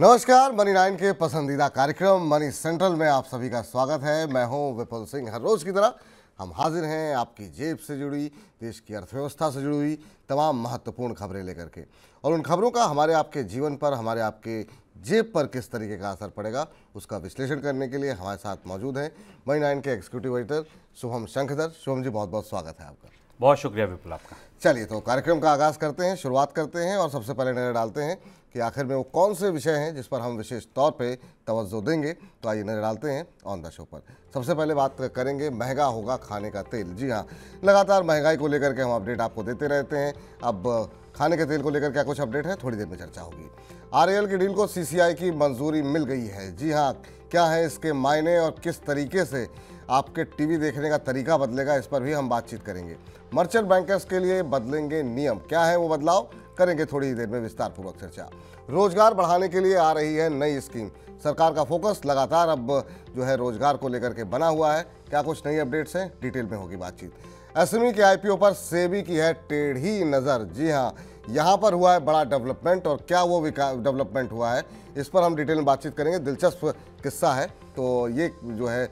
नमस्कार money nine के पसंदीदा कार्यक्रम मनी सेंट्रल में आप सभी का स्वागत है मैं हूं विपुल सिंह हर रोज की तरह हम हाजिर हैं आपकी जेब से जुड़ी देश की अर्थव्यवस्था से जुड़ी हुई तमाम महत्वपूर्ण खबरें लेकर के और उन खबरों का हमारे आपके जीवन पर हमारे आपके जेब पर किस तरीके का असर पड़ेगा उसका विश्लेषण करने के लिए हमारे साथ मौजूद हैं मई नाइन के एग्जीक्यूटिव एडिटर शुभम शंखधर शुभम जी बहुत बहुत स्वागत है आपका बहुत शुक्रिया विपुल आपका चलिए तो कार्यक्रम का आगाज़ करते हैं शुरुआत करते हैं और सबसे पहले नज़र डालते हैं कि आखिर में वो कौन से विषय हैं जिस पर हम विशेष तौर पे तवज्जो देंगे तो आइए नज़र डालते हैं ऑन द शो पर सबसे पहले बात करेंगे महंगा होगा खाने का तेल जी हाँ लगातार महंगाई को लेकर के हम अपडेट आपको देते रहते हैं अब खाने के तेल को लेकर क्या कुछ अपडेट है थोड़ी देर में चर्चा होगी आरएल की डील को सीसीआई की मंजूरी मिल गई है जी हाँ क्या है इसके मायने और किस तरीके से आपके टीवी देखने का तरीका बदलेगा इस पर भी हम बातचीत करेंगे मर्चेंट बैंकर्स के लिए बदलेंगे नियम क्या है वो बदलाव करेंगे थोड़ी देर में विस्तार पूर्वक चर्चा रोजगार बढ़ाने के लिए आ रही है नई स्कीम सरकार का फोकस लगातार अब जो है रोजगार को लेकर के बना हुआ है क्या कुछ नई अपडेट्स हैं डिटेल में होगी बातचीत एसएमई के आईपीओ पर सेबी की है टेढ़ी नज़र जी हाँ यहाँ पर हुआ है बड़ा डेवलपमेंट और क्या वो डेवलपमेंट हुआ है इस पर हम डिटेल में बातचीत करेंगे दिलचस्प किस्सा है तो ये जो है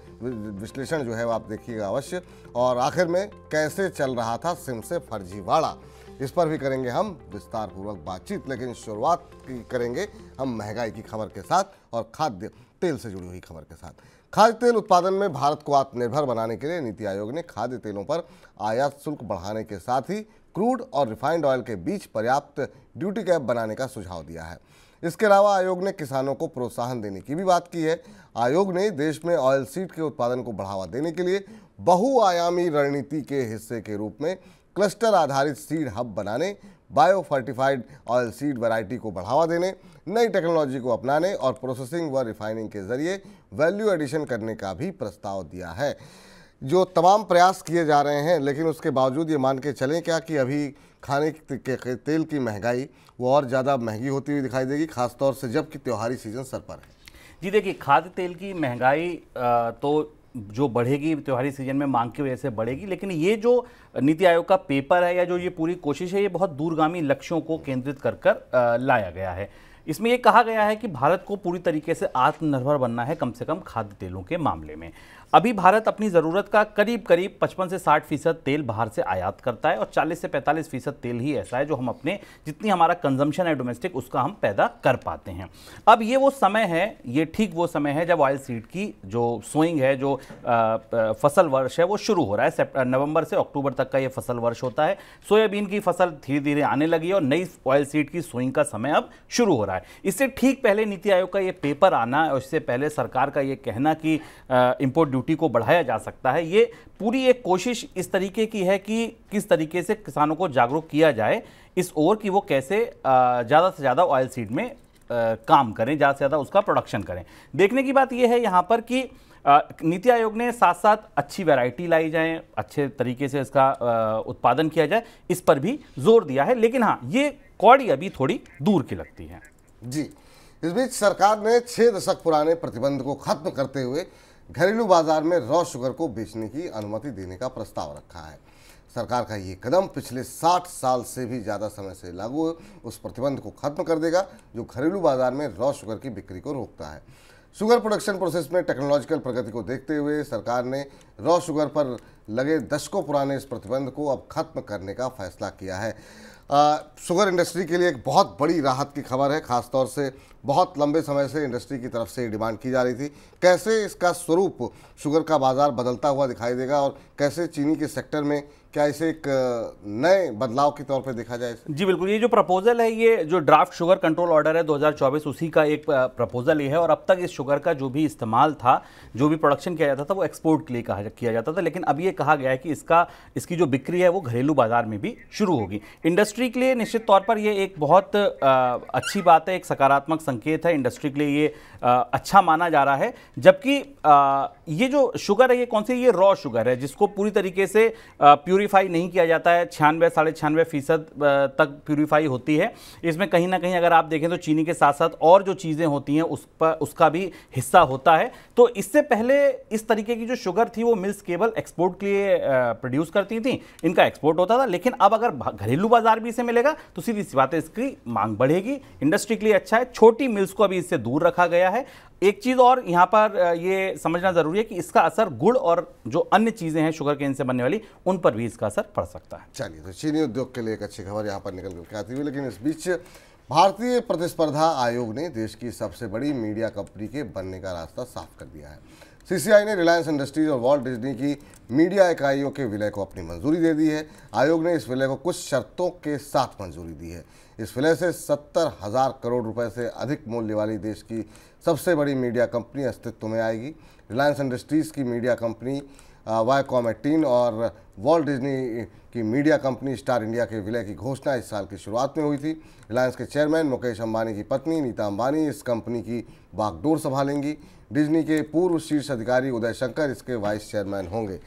विश्लेषण जो है आप देखिएगा अवश्य और आखिर में कैसे चल रहा था सिम से फर्जीवाड़ा इस पर भी करेंगे हम विस्तार पूर्वक बातचीत लेकिन शुरुआत करेंगे हम महंगाई की खबर के साथ और खाद्य तेल से जुड़ी हुई खबर के साथ खाद्य तेल उत्पादन में भारत को आत्मनिर्भर बनाने के लिए नीति आयोग ने खाद्य तेलों पर आयात शुल्क बढ़ाने के साथ ही क्रूड और रिफाइंड ऑयल के बीच पर्याप्त ड्यूटी कैप बनाने का सुझाव दिया है इसके अलावा आयोग ने किसानों को प्रोत्साहन देने की भी बात की है आयोग ने देश में ऑयल सीड के उत्पादन को बढ़ावा देने के लिए बहुआयामी रणनीति के हिस्से के रूप में क्लस्टर आधारित सीड हब बनाने bio fortified oil seed variety को बढ़ावा देने नई टेक्नोलॉजी को अपनाने और प्रोसेसिंग व रिफाइनिंग के जरिए वैल्यू एडिशन करने का भी प्रस्ताव दिया है जो तमाम प्रयास किए जा रहे हैं लेकिन उसके बावजूद ये मान के चलें क्या कि अभी खाने के तेल की महंगाई वो और ज़्यादा महंगी होती हुई दिखाई देगी खासतौर से जबकि त्यौहारी सीजन सर पर है जी देखिए खाद्य तेल की महंगाई तो जो बढ़ेगी त्योहारी सीजन में मांग की वजह से बढ़ेगी लेकिन ये जो नीति आयोग का पेपर है या जो ये पूरी कोशिश है ये बहुत दूरगामी लक्ष्यों को केंद्रित कर कर लाया गया है इसमें ये कहा गया है कि भारत को पूरी तरीके से आत्मनिर्भर बनना है कम से कम खाद्य तेलों के मामले में अभी भारत अपनी ज़रूरत का करीब करीब 55 से 60 फीसद तेल बाहर से आयात करता है और 40 से 45 फीसद तेल ही ऐसा है जो हम अपने जितनी हमारा कंजम्पशन है डोमेस्टिक उसका हम पैदा कर पाते हैं अब ये वो समय है ये ठीक वो समय है जब ऑयल सीड की जो सोइंग है जो आ, फसल वर्ष है वो शुरू हो रहा है नवंबर से अक्टूबर तक का ये फसल वर्ष होता है सोयाबीन की फसल धीरे धीरे आने लगी और नई ऑयल सीड की सोइंग का समय अब शुरू हो रहा है इससे ठीक पहले नीति आयोग का ये पेपर आना और इससे पहले सरकार का ये कहना कि इम्पोर्ट ड्यूटी ड्यूटी को बढ़ाया जा सकता है ये पूरी एक कोशिश इस तरीके की है कि किस तरीके से किसानों को जागरूक किया जाए इस ओर कि वो कैसे ज़्यादा से ज़्यादा ऑयल सीड में काम करें ज़्यादा से ज़्यादा उसका प्रोडक्शन करें देखने की बात यह है यहाँ पर कि नीति आयोग ने साथ साथ अच्छी वैरायटी लाई जाए अच्छे तरीके से इसका उत्पादन किया जाए इस पर भी जोर दिया है लेकिन हाँ ये कौड़ी अभी थोड़ी दूर की लगती है जी इस बीच सरकार ने छः दशक पुराने प्रतिबंध को खत्म करते हुए घरेलू बाजार में रॉ शुगर को बेचने की अनुमति देने का प्रस्ताव रखा है सरकार का ये कदम पिछले 60 साल से भी ज़्यादा समय से लागू उस प्रतिबंध को खत्म कर देगा जो घरेलू बाजार में रॉ शुगर की बिक्री को रोकता है शुगर प्रोडक्शन प्रोसेस में टेक्नोलॉजिकल प्रगति को देखते हुए सरकार ने रॉ शुगर पर लगे दशकों पुराने इस प्रतिबंध को अब खत्म करने का फैसला किया है शुगर इंडस्ट्री के लिए एक बहुत बड़ी राहत की खबर है खासतौर से बहुत लंबे समय से इंडस्ट्री की तरफ से डिमांड की जा रही थी कैसे इसका स्वरूप शुगर का बाज़ार बदलता हुआ दिखाई देगा और कैसे चीनी के सेक्टर में क्या इसे एक नए बदलाव के तौर पर देखा जाए जी बिल्कुल ये जो प्रपोजल है ये जो ड्राफ्ट शुगर कंट्रोल ऑर्डर है 2024 उसी का एक प्रपोजल ये है और अब तक इस शुगर का जो भी इस्तेमाल था जो भी प्रोडक्शन किया जाता था वो एक्सपोर्ट के लिए कहा किया जाता था लेकिन अब ये कहा गया है कि इसका इसकी जो बिक्री है वो घरेलू बाजार में भी शुरू होगी इंडस्ट्री के लिए निश्चित तौर पर यह एक बहुत अच्छी बात है एक सकारात्मक संकेत है इंडस्ट्री के लिए ये अच्छा माना जा रहा है जबकि ये जो शुगर है ये कौन सी ये रॉ शुगर है जिसको पूरी तरीके से प्योरी प्यूरीफाई नहीं किया जाता है छियानवे साढ़े छियानवे फीसद तक प्यूरीफाई होती है इसमें कहीं ना कहीं अगर आप देखें तो चीनी के साथ साथ और जो चीज़ें होती हैं उस पर उसका भी हिस्सा होता है तो इससे पहले इस तरीके की जो शुगर थी वो मिल्स केवल एक्सपोर्ट के लिए प्रोड्यूस करती थी इनका एक्सपोर्ट होता था लेकिन अब अगर घरेलू बाजार भी इसे मिलेगा तो सीधी सी बात है इसकी मांग बढ़ेगी इंडस्ट्री के लिए अच्छा है छोटी मिल्स को अभी इससे दूर रखा गया है एक चीज़ और यहाँ पर ये समझना ज़रूरी है कि इसका असर गुड़ और जो अन्य चीज़ें हैं शुगर केन से बनने वाली उन पर भी इसका असर पड़ सकता है चलिए तो चीनी उद्योग के लिए एक अच्छी खबर यहाँ पर निकल कर आती हुई लेकिन इस बीच भारतीय प्रतिस्पर्धा आयोग ने देश की सबसे बड़ी मीडिया कंपनी के बनने का रास्ता साफ कर दिया है सीसीआई ने रिलायंस इंडस्ट्रीज और वॉल्ट डिजनी की मीडिया इकाइयों के विलय को अपनी मंजूरी दे दी है आयोग ने इस विलय को कुछ शर्तों के साथ मंजूरी दी है इस विलय से सत्तर हजार करोड़ रुपए से अधिक मूल्य वाली देश की सबसे बड़ी मीडिया कंपनी अस्तित्व में आएगी रिलायंस इंडस्ट्रीज़ की media company Viacom eighteen और वॉल्ट डिज्नी की मीडिया कंपनी स्टार इंडिया के विलय की घोषणा इस साल की शुरुआत में हुई थी रिलायंस के चेयरमैन मुकेश अंबानी की पत्नी नीता अंबानी इस कंपनी की बागडोर संभालेंगी डिज्नी के पूर्व शीर्ष अधिकारी उदय शंकर इसके वाइस चेयरमैन होंगे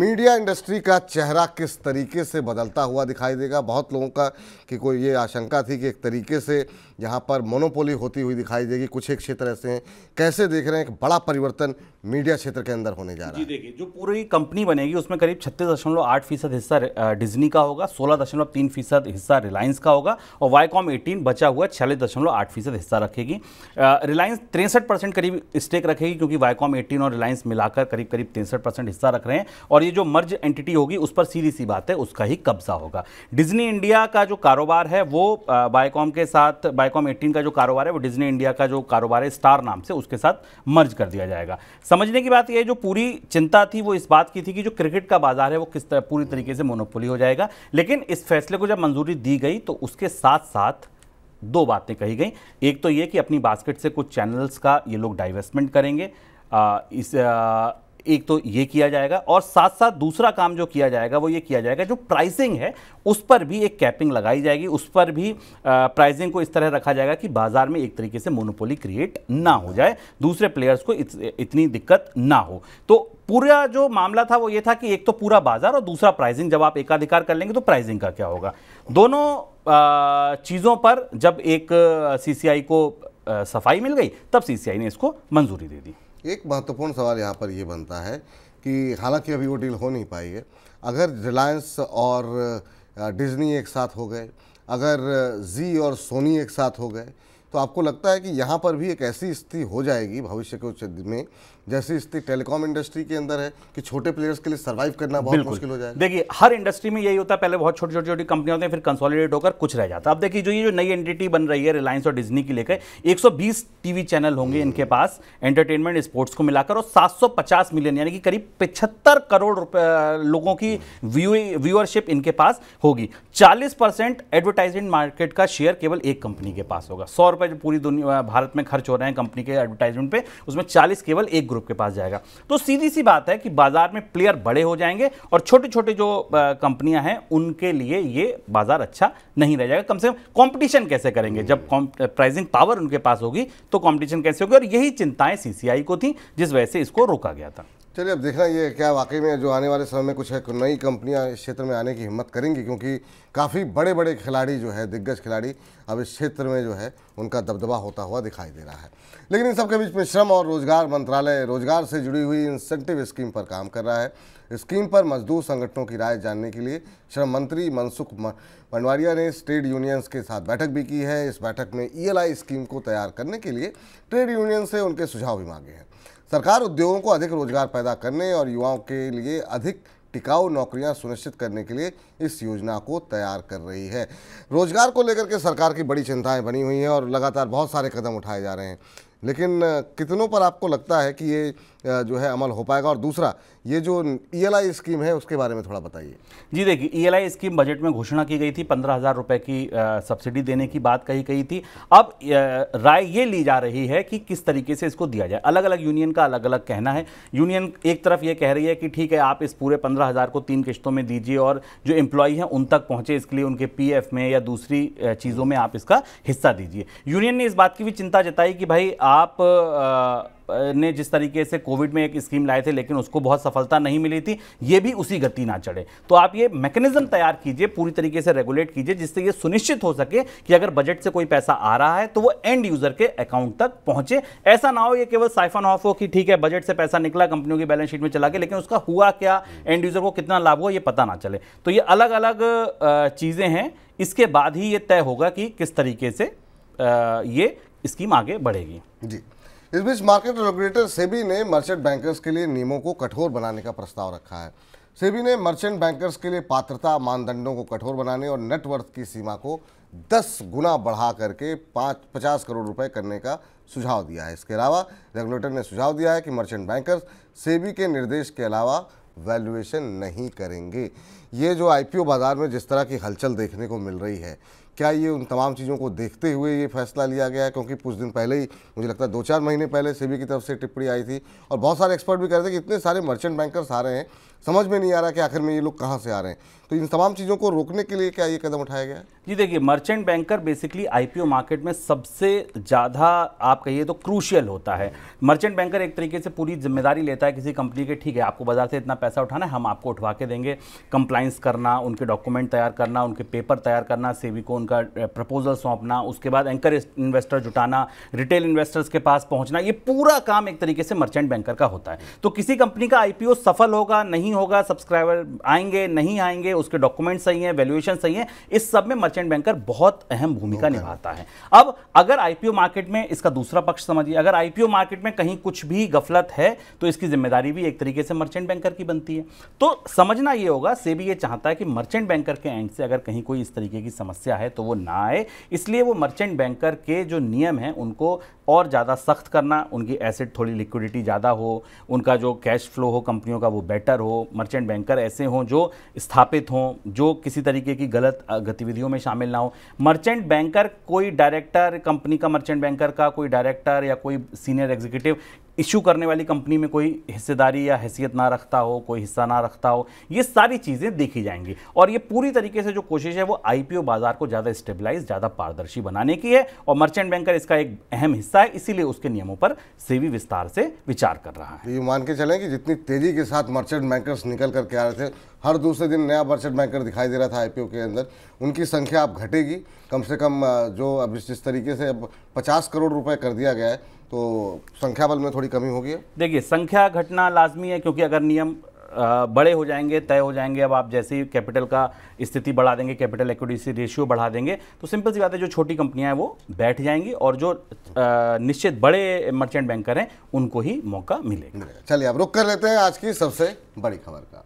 मीडिया इंडस्ट्री का चेहरा किस तरीके से बदलता हुआ दिखाई देगा बहुत लोगों का कि कोई ये आशंका थी कि एक तरीके से यहाँ पर मोनोपोली होती हुई दिखाई देगी कुछ एक क्षेत्र ऐसे हैं कैसे देख रहे हैं एक बड़ा परिवर्तन मीडिया क्षेत्र के अंदर होने जा रहा है जी देखिए जो पूरी कंपनी बनेगी उसमें करीब छत्तीस दशमलव आठ फीसद हिस्सा डिज्नी का होगा सोलह दशमलव तीन फीसद हिस्सा रिलायंस का होगा और वाईकॉम एटीन बचा हुआ छियालीस दशमलव आठ फीसद हिस्सा रखेगी रिलायंस तिरसठ परसेंट करीब स्टेक रखेगी क्योंकि वाईकॉम एटीन और रिलायंस मिलाकर करीब करीब तिरसठ परसेंट हिस्सा रख रहे हैं और और ये जो मर्ज एंटिटी होगी उस पर सीधी सी बात है उसका ही कब्जा होगा डिज्नी इंडिया का जो कारोबार है वो बायकॉम के साथ बायकॉम एटीन का जो कारोबार है वो डिज्नी इंडिया का जो कारोबार है स्टार नाम से उसके साथ मर्ज कर दिया जाएगा समझने की बात यह जो पूरी चिंता थी वो इस बात की थी कि जो क्रिकेट का बाजार है वो किस तरह पूरी तरीके से मोनोपोली हो जाएगा लेकिन इस फैसले को जब मंजूरी दी गई तो उसके साथ साथ दो बातें कही गई एक तो ये कि अपनी बास्केट से कुछ चैनल्स का ये लोग डाइवेस्टमेंट करेंगे आ, इस आ, एक तो ये किया जाएगा और साथ साथ दूसरा काम जो किया जाएगा वो ये किया जाएगा जो प्राइसिंग है उस पर भी एक कैपिंग लगाई जाएगी उस पर भी प्राइसिंग को इस तरह रखा जाएगा कि बाजार में एक तरीके से मोनोपोली क्रिएट ना हो जाए दूसरे प्लेयर्स को इत, इतनी दिक्कत ना हो तो पूरा जो मामला था वो ये था कि एक तो पूरा बाजार और दूसरा प्राइजिंग जब आप एकाधिकार कर लेंगे तो प्राइजिंग का क्या होगा दोनों चीज़ों पर जब एक सी को सफाई मिल गई तब सी ने इसको मंजूरी दे दी एक महत्वपूर्ण सवाल यहाँ पर ये बनता है कि हालांकि अभी वो डील हो नहीं पाई है अगर रिलायंस और डिज्नी एक साथ हो गए अगर जी और सोनी एक साथ हो गए तो आपको लगता है कि यहाँ पर भी एक ऐसी स्थिति हो जाएगी भविष्य के उच्च में जैसी स्थिति टेलीकॉम इंडस्ट्री के अंदर है कि छोटे प्लेयर्स के लिए सर्वाइव करना बहुत मुश्किल हो जाए देखिए हर इंडस्ट्री में यही होता है पहले बहुत छोटी छोटी छोटी कंपनियां होती है फिर कंसोलिडेट होकर कुछ रह जाता है अब देखिए जो ये जो नई एंटिटी बन रही है रिलायंस और डिजनी की लेकर एक टीवी चैनल होंगे हम्म। इनके पास एंटरटेनमेंट स्पोर्ट्स को मिलाकर और सात मिलियन यानी कि करीब पिछहत्तर करोड़ लोगों की व्यूअरशिप हम्म। इनके पास होगी चालीस एडवर्टाइजमेंट मार्केट का शेयर केवल एक कंपनी के पास होगा सौ रुपए जो पूरी दुनिया भारत में खर्च हो रहे हैं कंपनी के एडवर्टाइजमेंट पे उसमें चालीस केवल एक ग्रुप के पास जाएगा तो सीधी सी बात है कि बाजार में प्लेयर बड़े हो जाएंगे और छोटे छोटे जो कंपनियां हैं उनके लिए ये बाजार अच्छा नहीं रह जाएगा कम से कम कॉम्पिटिशन कैसे करेंगे जब प्राइजिंग पावर उनके पास होगी तो कॉम्पिटिशन कैसे होगी और यही चिंताएं सीसीआई को थी जिस वजह से इसको रोका गया था चलिए अब देखना ये क्या वाकई में जो आने वाले समय में कुछ नई कंपनियां इस क्षेत्र में आने की हिम्मत करेंगी क्योंकि काफ़ी बड़े बड़े खिलाड़ी जो है दिग्गज खिलाड़ी अब इस क्षेत्र में जो है उनका दबदबा होता हुआ दिखाई दे रहा है लेकिन इन सबके बीच में श्रम और रोजगार मंत्रालय रोजगार से जुड़ी हुई इंसेंटिव स्कीम पर काम कर रहा है स्कीम पर मजदूर संगठनों की राय जानने के लिए श्रम मंत्री मनसुख पंडवारिया ने ट्रेड यूनियंस के साथ बैठक भी की है इस बैठक में ई e स्कीम को तैयार करने के लिए ट्रेड यूनियन से उनके सुझाव भी मांगे हैं सरकार उद्योगों को अधिक रोजगार पैदा करने और युवाओं के लिए अधिक टिकाऊ नौकरियां सुनिश्चित करने के लिए इस योजना को तैयार कर रही है रोजगार को लेकर के सरकार की बड़ी चिंताएं बनी हुई हैं और लगातार बहुत सारे कदम उठाए जा रहे हैं लेकिन कितनों पर आपको लगता है कि ये जो है अमल हो पाएगा और दूसरा ये जो ई e स्कीम है उसके बारे में थोड़ा बताइए जी देखिए ई e स्कीम बजट में घोषणा की गई थी पंद्रह हज़ार रुपये की सब्सिडी देने की बात कही गई थी अब राय ये ली जा रही है कि किस तरीके से इसको दिया जाए अलग अलग यूनियन का अलग अलग कहना है यूनियन एक तरफ ये कह रही है कि ठीक है आप इस पूरे पंद्रह हज़ार को तीन किश्तों में दीजिए और जो एम्प्लॉई हैं उन तक पहुँचे इसके लिए उनके पी में या दूसरी चीज़ों में आप इसका हिस्सा दीजिए यूनियन ने इस बात की भी चिंता जताई कि भाई आप ने जिस तरीके से कोविड में एक स्कीम लाए थे लेकिन उसको बहुत सफलता नहीं मिली थी ये भी उसी गति ना चढ़े तो आप ये मैकेनिज्म तैयार कीजिए पूरी तरीके से रेगुलेट कीजिए जिससे ये सुनिश्चित हो सके कि अगर बजट से कोई पैसा आ रहा है तो वो एंड यूजर के अकाउंट तक पहुंचे ऐसा ना हो ये केवल साइफन ऑफ हो कि ठीक है बजट से पैसा निकला कंपनियों की बैलेंस शीट में चला के लेकिन उसका हुआ क्या एंड यूजर को कितना लाभ हुआ ये पता ना चले तो ये अलग अलग चीज़ें हैं इसके बाद ही ये तय होगा कि किस तरीके से ये स्कीम आगे बढ़ेगी जी इस बीच मार्केट रेगुलेटर सेबी ने मर्चेंट बैंकर्स के लिए नियमों को कठोर बनाने का प्रस्ताव रखा है सेबी ने मर्चेंट बैंकर्स के लिए पात्रता मानदंडों को कठोर बनाने और नेटवर्थ की सीमा को 10 गुना बढ़ा करके पाँच पचास करोड़ रुपए करने का सुझाव दिया है इसके अलावा रेगुलेटर ने सुझाव दिया है कि मर्चेंट बैंकर्स सेबी के निर्देश के अलावा वैल्यूएशन नहीं करेंगे ये जो आईपीओ बाज़ार में जिस तरह की हलचल देखने को मिल रही है क्या ये उन तमाम चीज़ों को देखते हुए ये फैसला लिया गया है क्योंकि कुछ दिन पहले ही मुझे लगता है दो चार महीने पहले सेबी की तरफ से टिप्पणी आई थी और बहुत सारे एक्सपर्ट भी कह रहे थे कि इतने सारे मर्चेंट बैंकर्स आ रहे हैं समझ में नहीं आ रहा कि आखिर में ये लोग कहाँ से आ रहे हैं तो इन तमाम चीज़ों को रोकने के लिए क्या ये कदम उठाया गया जी देखिए merchant banker basically IPO market में सबसे ज़्यादा आप कहिए तो क्रूशियल होता है मर्चेंट बैंकर एक तरीके से पूरी जिम्मेदारी लेता है किसी कंपनी के ठीक है आपको बाजार से इतना पैसा उठाना है हम आपको उठवा के देंगे कंप्लाइंस करना उनके डॉक्यूमेंट तैयार करना उनके पेपर तैयार करना सेवी को उनका प्रपोजल सौंपना उसके बाद एंकर इन्वेस्टर जुटाना रिटेल इन्वेस्टर्स के पास पहुंचना ये पूरा काम एक तरीके से मर्चेंट बैंकर का होता है तो किसी कंपनी का आईपीओ सफल होगा नहीं नहीं होगा सब्सक्राइबर आएंगे नहीं आएंगे उसके डॉक्यूमेंट सही है वैल्यूएशन सही है इस सब में मर्चेंट बैंकर बहुत अहम भूमिका निभाता है अब अगर आईपीओ मार्केट में इसका दूसरा पक्ष समझिए अगर आईपीओ मार्केट में कहीं कुछ भी गफलत है तो इसकी जिम्मेदारी भी एक तरीके से मर्चेंट बैंकर की बनती है तो समझना यह होगा सेबी ये चाहता है कि मर्चेंट बैंकर के एंड से अगर कहीं कोई इस तरीके की समस्या है तो वो ना आए इसलिए वो मर्चेंट बैंकर के जो नियम हैं उनको और ज़्यादा सख्त करना उनकी एसेट थोड़ी लिक्विडिटी ज़्यादा हो उनका जो कैश फ्लो हो कंपनियों का वो बेटर हो मर्चेंट बैंकर ऐसे हों जो स्थापित हों जो किसी तरीके की गलत गतिविधियों में शामिल ना हो मर्चेंट बैंकर कोई डायरेक्टर कंपनी का मर्चेंट बैंकर का कोई डायरेक्टर या कोई सीनियर एग्जीक्यूटिव इशू करने वाली कंपनी में कोई हिस्सेदारी या हैसियत ना रखता हो कोई हिस्सा ना रखता हो ये सारी चीज़ें देखी जाएंगी और ये पूरी तरीके से जो कोशिश है वो आईपीओ बाजार को ज़्यादा स्टेबलाइज ज़्यादा पारदर्शी बनाने की है और मर्चेंट बैंकर इसका एक अहम हिस्सा है इसीलिए उसके नियमों पर सेवी विस्तार से विचार कर रहा है तो ये मान के चले कि जितनी तेज़ी के साथ मर्चेंट बैंकर्स निकल करके आ रहे थे हर दूसरे दिन नया मर्चेंट बैंकर दिखाई दे रहा था आई के अंदर उनकी संख्या अब घटेगी कम से कम जो अब जिस तरीके से अब पचास करोड़ रुपये कर दिया गया है तो संख्या बल में थोड़ी कमी होगी देखिए संख्या घटना लाजमी है क्योंकि अगर नियम बड़े हो जाएंगे तय हो जाएंगे अब आप जैसे ही कैपिटल का स्थिति बढ़ा देंगे कैपिटल इक्विटी रेशियो बढ़ा देंगे तो सिंपल सी बात है जो छोटी कंपनियां हैं वो बैठ जाएंगी और जो निश्चित बड़े मर्चेंट बैंकर हैं उनको ही मौका मिलेगा चलिए अब रुक कर लेते हैं आज की सबसे बड़ी खबर का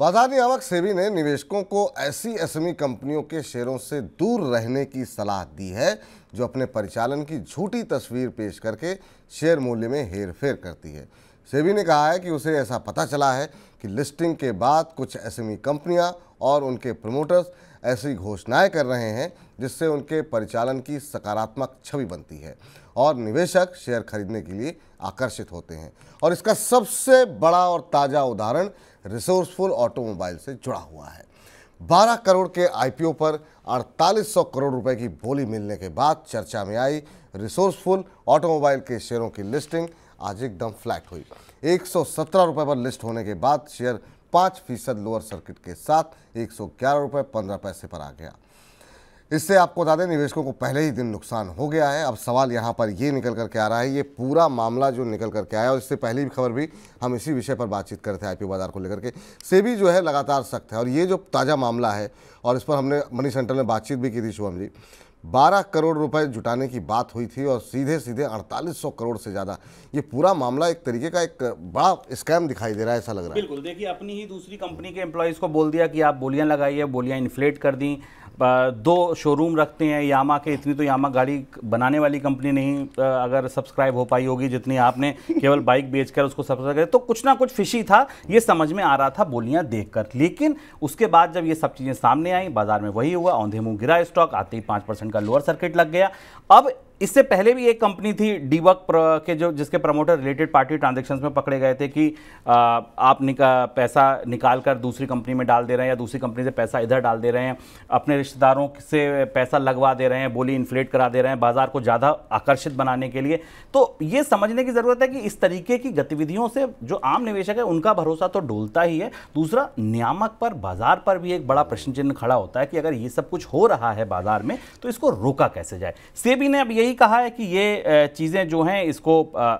वाजादी आवक सेबी ने निवेशकों को ऐसी एसएमई कंपनियों के शेयरों से दूर रहने की सलाह दी है जो अपने परिचालन की झूठी तस्वीर पेश करके शेयर मूल्य में हेर फेर करती है सेबी ने कहा है कि उसे ऐसा पता चला है कि लिस्टिंग के बाद कुछ एसएमई कंपनियां और उनके प्रमोटर्स ऐसी घोषणाएं कर रहे हैं जिससे उनके परिचालन की सकारात्मक छवि बनती है और निवेशक शेयर खरीदने के लिए आकर्षित होते हैं और इसका सबसे बड़ा और ताज़ा उदाहरण रिसोर्सफुल ऑटोमोबाइल से जुड़ा हुआ है 12 करोड़ के आईपीओ पर 4800 करोड़ रुपए की बोली मिलने के बाद चर्चा में आई रिसोर्सफुल ऑटोमोबाइल के शेयरों की लिस्टिंग आज एकदम फ्लैट हुई एक रुपए पर लिस्ट होने के बाद शेयर पाँच फीसद लोअर सर्किट के साथ एक सौ ग्यारह रुपये पंद्रह पैसे पर आ गया इससे आपको बता दें निवेशकों को पहले ही दिन नुकसान हो गया है अब सवाल यहाँ पर ये निकल करके आ रहा है ये पूरा मामला जो निकल करके आया और इससे पहली खबर भी हम इसी विषय पर बातचीत कर रहे थे आईपीओ बाजार को लेकर के सेबी जो है लगातार सख्त है और ये जो ताज़ा मामला है और इस पर हमने मनी सेंटर में बातचीत भी की थी शुभम जी बारह करोड़ रुपए जुटाने की बात हुई थी और सीधे सीधे अड़तालीस सौ करोड़ से ज़्यादा ये पूरा मामला एक तरीके का एक बड़ा स्कैम दिखाई दे रहा है ऐसा लग रहा है बिल्कुल देखिए अपनी ही दूसरी कंपनी के एम्प्लॉयज़ को बोल दिया कि आप बोलियाँ लगाइए बोलियाँ इन्फ्लेट कर दी दो शोरूम रखते हैं यामा के इतनी तो यामा गाड़ी बनाने वाली कंपनी नहीं अगर सब्सक्राइब हो पाई होगी जितनी आपने केवल बाइक बेचकर उसको सब्सक्राइब किया तो कुछ ना कुछ फिशी था ये समझ में आ रहा था बोलियां देखकर लेकिन उसके बाद जब ये सब चीज़ें सामने आई बाजार में वही हुआ औंधे मुँह गिरा स्टॉक आते ही पाँच परसेंट का लोअर सर्किट लग गया अब इससे पहले भी एक कंपनी थी डीवक के जो जिसके प्रमोटर रिलेटेड पार्टी ट्रांजेक्शन्स में पकड़े गए थे कि आप निका पैसा निकाल कर दूसरी कंपनी में डाल दे रहे हैं या दूसरी कंपनी से पैसा इधर डाल दे रहे हैं अपने रिश्तेदारों से पैसा लगवा दे रहे हैं बोली इन्फ्लेट करा दे रहे हैं बाजार को ज़्यादा आकर्षित बनाने के लिए तो ये समझने की ज़रूरत है कि इस तरीके की गतिविधियों से जो आम निवेशक है उनका भरोसा तो डोलता ही है दूसरा नियामक पर बाजार पर भी एक बड़ा प्रश्न चिन्ह खड़ा होता है कि अगर ये सब कुछ हो रहा है बाजार में तो इसको रोका कैसे जाए सेबी ने अब ये यही कहा है कि ये चीज़ें जो हैं इसको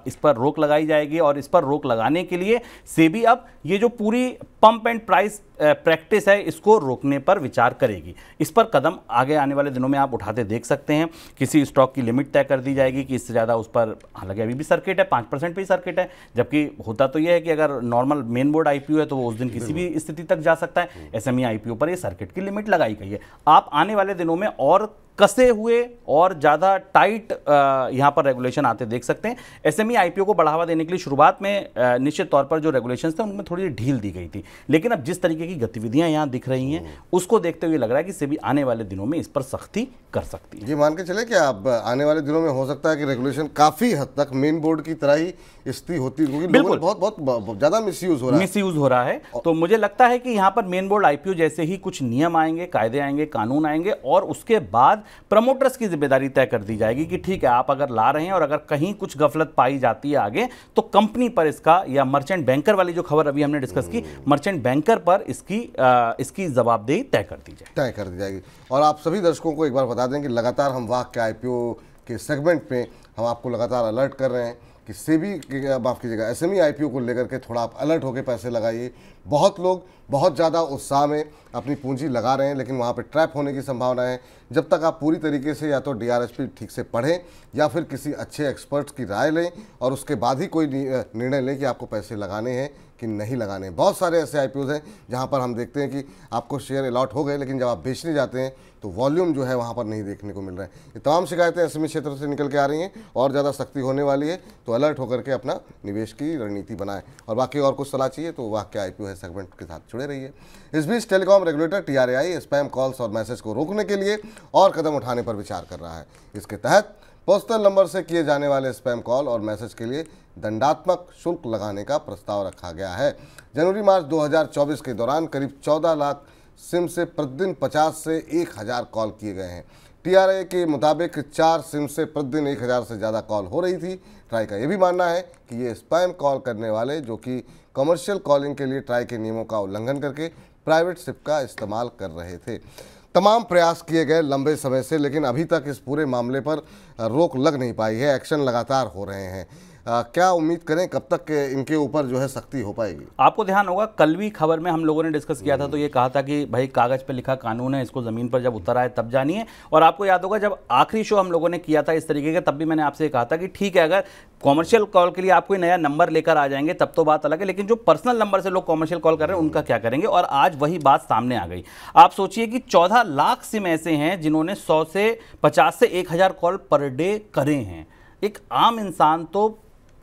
इस पर रोक लगाई जाएगी और इस पर रोक लगाने के लिए सेबी अब ये जो पूरी पंप एंड प्राइस प्रैक्टिस है इसको रोकने पर विचार करेगी इस पर कदम आगे आने वाले दिनों में आप उठाते देख सकते हैं किसी स्टॉक की लिमिट तय कर दी जाएगी कि इससे ज़्यादा उस पर हालांकि अभी भी सर्किट है पाँच परसेंट भी सर्किट है जबकि होता तो यह है कि अगर नॉर्मल मेन बोर्ड आईपीओ है तो वो उस दिन किसी भी स्थिति तक जा सकता है एस आईपीओ पर यह सर्किट की लिमिट लगाई गई है आप आने वाले दिनों में और कसे हुए और ज़्यादा टाइट यहाँ पर रेगुलेशन आते देख सकते हैं एसएमई आईपीओ e, को बढ़ावा देने के लिए शुरुआत में निश्चित तौर पर जो रेगुलेशन थे उनमें थोड़ी ढील दी गई थी लेकिन अब जिस तरीके की गतिविधियाँ यहाँ दिख रही हैं हम्म। उसको देखते हुए लग रहा है कि सभी e आने वाले दिनों में इस पर सख्ती कर सकती है ये मान के चले कि आप आने वाले दिनों में हो सकता है कि रेगुलेशन काफ़ी हद तक मेन बोर्ड की तरह ही स्थिति होती होगी बिल्कुल बहुत बहुत ज़्यादा मिस हो रहा है मिस हो रहा है तो मुझे लगता है कि यहाँ पर मेन बोर्ड आईपीओ जैसे ही कुछ नियम आएंगे कायदे आएंगे कानून आएंगे और उसके बाद प्रमोटर्स की जिम्मेदारी तय कर दी जाएगी कि ठीक है आप अगर ला रहे हैं और अगर कहीं कुछ गफलत पाई जाती है आगे तो कंपनी पर इसका या मर्चेंट बैंकर वाली जो खबर अभी हमने डिस्कस की मर्चेंट हम्म। बैंकर पर इसकी आ, इसकी जवाबदेही तय कर दी जाए तय कर दी जाएगी और आप सभी दर्शकों को एक बार बता दें कि लगातार हम वाक के आई के सेगमेंट में हम आपको लगातार अलर्ट कर रहे हैं से भी माफ़ कीजिएगा एस एम ओ को लेकर के थोड़ा आप अलर्ट होकर पैसे लगाइए बहुत लोग बहुत ज़्यादा उत्साह में अपनी पूंजी लगा रहे हैं लेकिन वहाँ पर ट्रैप होने की संभावना है जब तक आप पूरी तरीके से या तो डीआरएसपी ठीक से पढ़ें या फिर किसी अच्छे एक्सपर्ट्स की राय लें और उसके बाद ही कोई निर्णय लें कि आपको पैसे लगाने हैं कि नहीं लगाने बहुत सारे ऐसे आई हैं जहाँ पर हम देखते हैं कि आपको शेयर अलॉट हो गए लेकिन जब आप बेचने जाते हैं तो वॉल्यूम जो है वहाँ पर नहीं देखने को मिल रहा है ये तमाम शिकायतें असमित क्षेत्र से निकल के आ रही हैं और ज़्यादा सख्ती होने वाली है तो अलर्ट होकर के अपना निवेश की रणनीति बनाएं और बाकी और कुछ सलाह चाहिए तो वाक्य आई पी सेगमेंट के साथ जुड़े रहिए इस बीच टेलीकॉम रेगुलेटर टी स्पैम कॉल्स और मैसेज को रोकने के लिए और कदम उठाने पर विचार कर रहा है इसके तहत पोस्टल नंबर से किए जाने वाले स्पैम कॉल और मैसेज के लिए दंडात्मक शुल्क लगाने का प्रस्ताव रखा गया है जनवरी मार्च 2024 के दौरान करीब 14 लाख सिम से प्रतिदिन पचास से एक हज़ार कॉल किए गए हैं टीआरए के मुताबिक चार सिम से प्रतिदिन एक हज़ार से ज़्यादा कॉल हो रही थी ट्राई का ये भी मानना है कि ये स्पैम कॉल करने वाले जो कि कमर्शियल कॉलिंग के लिए ट्राई के नियमों का उल्लंघन करके प्राइवेट सिप का इस्तेमाल कर रहे थे तमाम प्रयास किए गए लंबे समय से लेकिन अभी तक इस पूरे मामले पर रोक लग नहीं पाई है एक्शन लगातार हो रहे हैं आ, क्या उम्मीद करें कब तक इनके ऊपर जो है सख्ती हो पाएगी आपको ध्यान होगा कल भी खबर में हम लोगों ने डिस्कस किया था हम्म। तो ये कहा था कि भाई कागज़ पे लिखा कानून है इसको ज़मीन पर जब उतर आए तब जानिए और आपको याद होगा जब आखिरी शो हम लोगों ने किया था इस तरीके का तब भी मैंने आपसे कहा था कि ठीक है अगर कॉमर्शियल कॉल के लिए आपको नया नंबर लेकर आ जाएंगे तब तो बात अलग है लेकिन जो पर्सनल नंबर से लोग कॉमर्शियल कॉल कर रहे हैं उनका क्या करेंगे और आज वही बात सामने आ गई आप सोचिए कि चौदह लाख सिम ऐसे हैं जिन्होंने सौ से पचास से एक कॉल पर डे करे हैं एक आम इंसान तो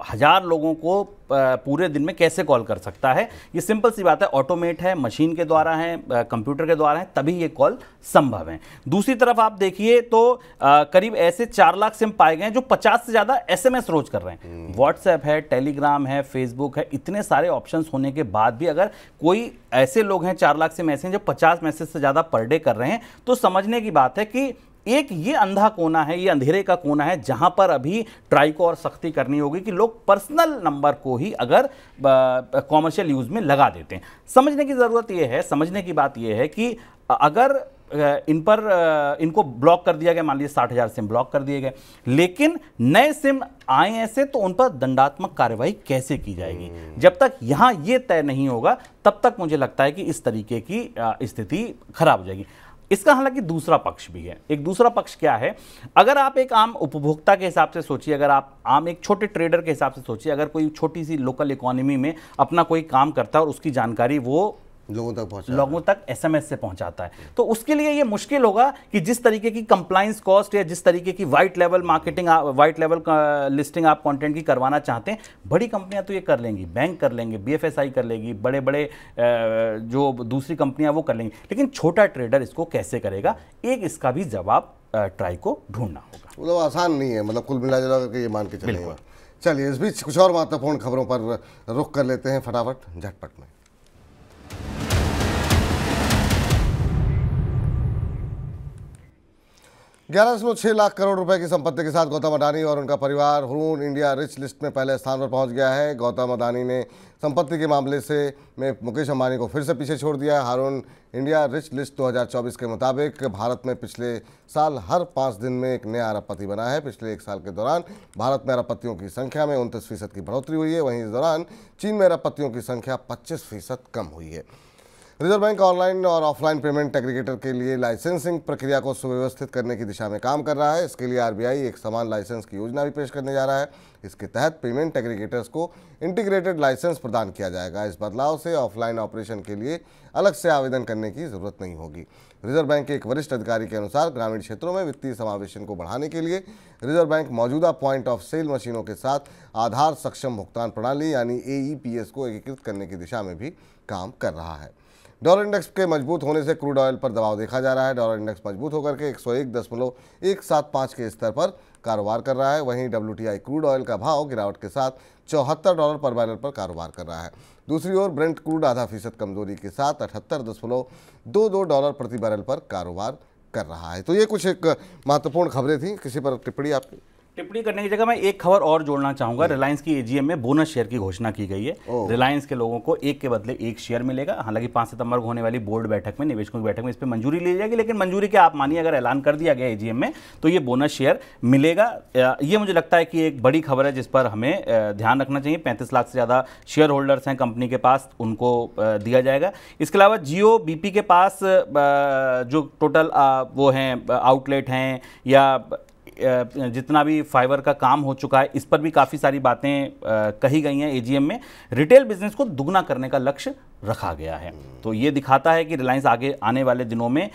हज़ार लोगों को पूरे दिन में कैसे कॉल कर सकता है ये सिंपल सी बात है ऑटोमेट है मशीन के द्वारा है कंप्यूटर के द्वारा है तभी ये कॉल संभव है दूसरी तरफ आप देखिए तो आ, करीब ऐसे चार लाख सिम पाए गए हैं जो पचास से ज़्यादा एसएमएस रोज कर रहे हैं हम्म। व्हाट्सएप है टेलीग्राम है फेसबुक है इतने सारे ऑप्शन होने के बाद भी अगर कोई ऐसे लोग हैं चार लाख सिम ऐसे हैं जो पचास मैसेज से ज़्यादा पर डे कर रहे हैं तो समझने की बात है कि एक ये अंधा कोना है ये अंधेरे का कोना है जहां पर अभी ट्राई को और सख्ती करनी होगी कि लोग पर्सनल नंबर को ही अगर कॉमर्शियल यूज़ में लगा देते हैं समझने की ज़रूरत यह है समझने की बात यह है कि अगर इन पर इनको ब्लॉक कर दिया गया मान लीजिए साठ हज़ार सिम ब्लॉक कर दिए गए लेकिन नए सिम आए ऐसे तो उन पर दंडात्मक कार्रवाई कैसे की जाएगी हम्म। जब तक यहाँ ये तय नहीं होगा तब तक मुझे लगता है कि इस तरीके की स्थिति खराब हो जाएगी इसका हालांकि दूसरा पक्ष भी है एक दूसरा पक्ष क्या है अगर आप एक आम उपभोक्ता के हिसाब से सोचिए अगर आप आम एक छोटे ट्रेडर के हिसाब से सोचिए अगर कोई छोटी सी लोकल इकोनॉमी में अपना कोई काम करता है और उसकी जानकारी वो लोगों तक पहुंचा लोगों तक एसएमएस से पहुंचाता है तो उसके लिए ये मुश्किल होगा कि जिस तरीके की कंप्लाइंस कॉस्ट या जिस तरीके की white level marketing white level listing आप कंटेंट uh, की करवाना चाहते हैं बड़ी कंपनियां तो ये कर लेंगी बैंक कर लेंगे बीएफएसआई कर लेगी बड़े बड़े uh, जो दूसरी कंपनियां वो कर लेंगी लेकिन छोटा ट्रेडर इसको कैसे करेगा एक इसका भी जवाब ट्राई uh, को ढूंढना होगा मतलब आसान नहीं है मतलब कुल मिला जुला करके ये मान के चलिए इस बीच कुछ और महत्वपूर्ण खबरों पर रुख कर लेते हैं फटाफट झटपट में ग्यारह दशमलव छः लाख करोड़ रुपए की संपत्ति के साथ गौतम अडानी और उनका परिवार हुरून इंडिया रिच लिस्ट में पहले स्थान पर पहुंच गया है गौतम अडानी ने संपत्ति के मामले से में मुकेश अंबानी को फिर से पीछे छोड़ दिया है हारून इंडिया रिच लिस्ट 2024 के मुताबिक भारत में पिछले साल हर पाँच दिन में एक नया अरबपति बना है पिछले एक साल के दौरान भारत में अरबपतियों की संख्या में उनतीस फीसद की बढ़ोतरी हुई है वहीं इस दौरान चीन में अरबपतियों की संख्या पच्चीस फीसद कम हुई है रिजर्व बैंक ऑनलाइन और ऑफलाइन पेमेंट एग्रीगेटर के लिए लाइसेंसिंग प्रक्रिया को सुव्यवस्थित करने की दिशा में काम कर रहा है इसके लिए आरबीआई एक समान लाइसेंस की योजना भी पेश करने जा रहा है इसके तहत पेमेंट एग्रीगेटर्स को इंटीग्रेटेड लाइसेंस प्रदान किया जाएगा इस बदलाव से ऑफलाइन ऑपरेशन के लिए अलग से आवेदन करने की जरूरत नहीं होगी रिजर्व बैंक के एक वरिष्ठ अधिकारी के अनुसार ग्रामीण क्षेत्रों में वित्तीय समावेशन को बढ़ाने के लिए रिजर्व बैंक मौजूदा पॉइंट ऑफ सेल मशीनों के साथ आधार सक्षम भुगतान प्रणाली यानी ए को एकीकृत करने की दिशा में भी काम कर रहा है डॉलर इंडेक्स के मजबूत होने से क्रूड ऑयल पर दबाव देखा जा रहा है डॉलर इंडेक्स मजबूत होकर के एक के स्तर पर कारोबार कर रहा है वहीं डब्ल्यू क्रूड ऑयल का भाव गिरावट के साथ चौहत्तर डॉलर पर बैरल पर कारोबार कर रहा है दूसरी ओर ब्रेंट क्रूड आधा फीसद कमजोरी के साथ अठहत्तर दशमलव दो दो डॉलर प्रति बैरल पर कारोबार कर रहा है तो ये कुछ एक महत्वपूर्ण खबरें थी किसी पर टिप्पणी आपकी टिप्पणी करने की जगह मैं एक खबर और जोड़ना चाहूंगा रिलायंस की एजीएम में बोनस शेयर की घोषणा की गई है रिलायंस के लोगों को एक के बदले एक शेयर मिलेगा हालांकि पांच सितंबर को होने वाली बोर्ड बैठक में निवेशकों की बैठक में इस पर मंजूरी ली जाएगी लेकिन मंजूरी के आप मानिए अगर ऐलान कर दिया गया एजीएम में तो ये बोनस शेयर मिलेगा ये मुझे लगता है कि एक बड़ी खबर है जिस पर हमें ध्यान रखना चाहिए पैंतीस लाख से ज़्यादा शेयर होल्डर्स हैं कंपनी के पास उनको दिया जाएगा इसके अलावा जियो बीपी के पास जो टोटल वो हैं आउटलेट हैं या जितना भी फाइबर का काम हो चुका है इस पर भी काफ़ी सारी बातें कही गई हैं एजीएम में रिटेल बिजनेस को दुगना करने का लक्ष्य रखा गया है तो ये दिखाता है कि रिलायंस आगे आने वाले दिनों में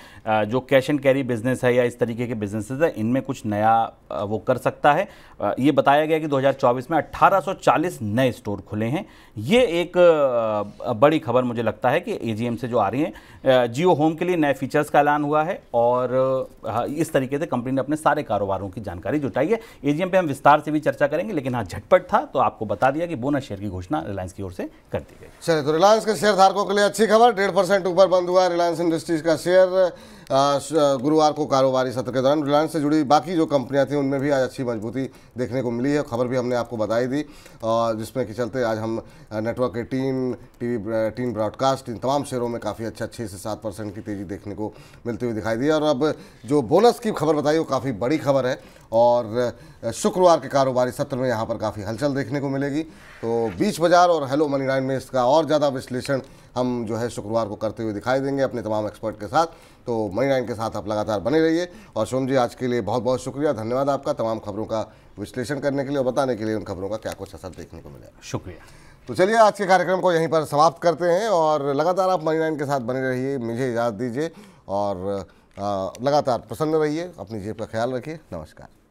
जो कैश एंड कैरी बिजनेस है या इस तरीके के बिजनेसेस है इनमें कुछ नया वो कर सकता है ये बताया गया कि 2024 में 1840 नए स्टोर खुले हैं ये एक बड़ी खबर मुझे लगता है कि एजीएम से जो आ रही है जियो होम के लिए नए फीचर्स का ऐलान हुआ है और हाँ, इस तरीके से कंपनी ने अपने सारे कारोबारों की जानकारी जुटाई है एजीएम पे हम विस्तार से भी चर्चा करेंगे लेकिन हाँ झटपट था तो आपको बता दिया कि बोनस शेयर की घोषणा रिलायंस की ओर से कर दी गई चलिए तो रिलायंस के शेयर शेयर धारकों के लिए अच्छी खबर डेढ़ परसेंट ऊपर बंद हुआ रिलायंस इंडस्ट्रीज का शेयर गुरुवार को कारोबारी सत्र के दौरान रिलायंस से जुड़ी बाकी जो कंपनियां थी उनमें भी आज अच्छी मजबूती देखने को मिली है खबर भी हमने आपको बताई दी और जिसमें कि चलते आज हम नेटवर्क के टीम टीवी टीम ब्रॉडकास्ट इन तमाम शेयरों में काफ़ी अच्छा छः से सात परसेंट की तेज़ी देखने को मिलती हुई दिखाई दी और अब जो बोनस की खबर बताई वो काफ़ी बड़ी खबर है और शुक्रवार के कारोबारी सत्र में यहाँ पर काफ़ी हलचल देखने को मिलेगी तो बीच बाजार और हेलो मनी लाइन में इसका और ज़्यादा विश्लेषण हम जो है शुक्रवार को करते हुए दिखाई देंगे अपने तमाम एक्सपर्ट के साथ तो मनी नाइन के साथ आप लगातार बने रहिए और सोम जी आज के लिए बहुत बहुत शुक्रिया धन्यवाद आपका तमाम खबरों का विश्लेषण करने के लिए और बताने के लिए उन खबरों का क्या कुछ असर देखने को मिलेगा शुक्रिया तो चलिए आज के कार्यक्रम को यहीं पर समाप्त करते हैं और लगातार आप मनी नाइन के साथ बने रहिए मुझे इजाज़त दीजिए और आ, लगातार प्रसन्न रहिए अपनी जेब का ख्याल रखिए नमस्कार